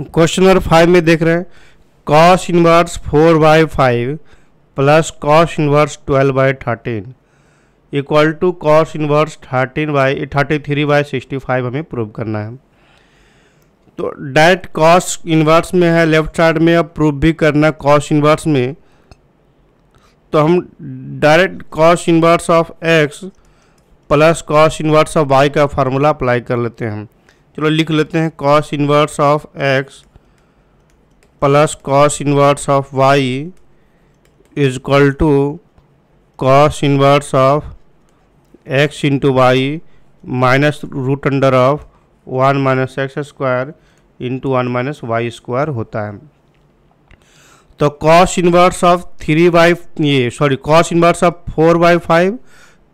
question number five में देख रहे हैं cos inverse four by five plus cos inverse twelve by thirteen equal to cos inverse thirteen by thirty three by sixty five हमें prove करना है तो direct cos inverse में है लेफ्ट साइड में अब प्रूव भी करना है कॉस इनवर्स में तो हम direct cos inverse of x plus cos inverse of Y का फार्मूला अप्लाई कर लेते हैं चलो लिख लेते हैं cos inverse of x plus cos inverse of Y is equal to cos inverse of X into Y minus root under of one minus x square into one minus Y square होता है तो cos inverse of three by ये sorry cos inverse of four by five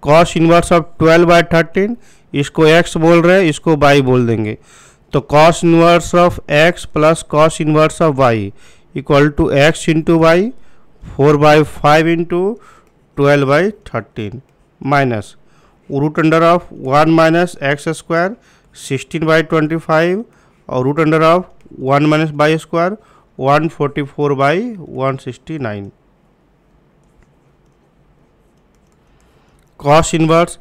cos inverse of twelve by thirteen इसको x बोल रहे हैं इसको y बोल देंगे तो cos inverse of x plus cos inverse of y equal to x into y four by five into twelve by thirteen minus root under of one minus x square sixteen by twenty five और root under of one minus by square one forty four by one sixty nine cos inverse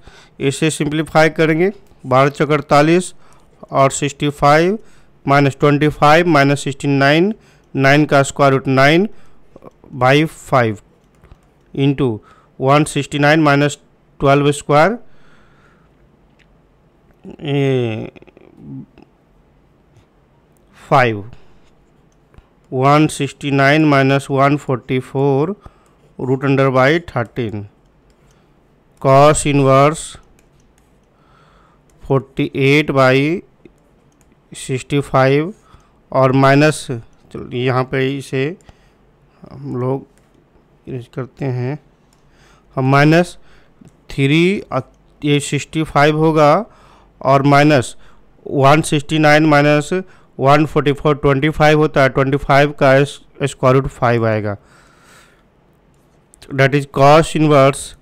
इसे simplify करेंगे बारह चौक अड़तालीस और sixty five minus twenty five minus sixty nine nine का square root nine by five into one sixty nine minus twelve square five one sixty nine minus one forty four root under by thirteen cos inverse forty eight by sixty five और minus यहाँ पे इसे हम लोग करते हैं हम minus three ये सिक्सटी फाइव होगा और minus one sixty nine minus one forty four twenty five होता है ट्वेंटी फाइव का स्क्वायर रूट फाइव आएगा that is cos inverse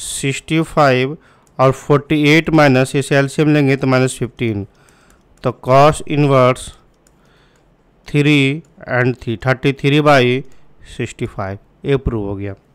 sixty five और फोर्टी एट माइनस इसे एलसीएम लेंगे तो माइनस फिफ्टीन तो cos inverse three and three thirty three by sixty five ये प्रूव हो गया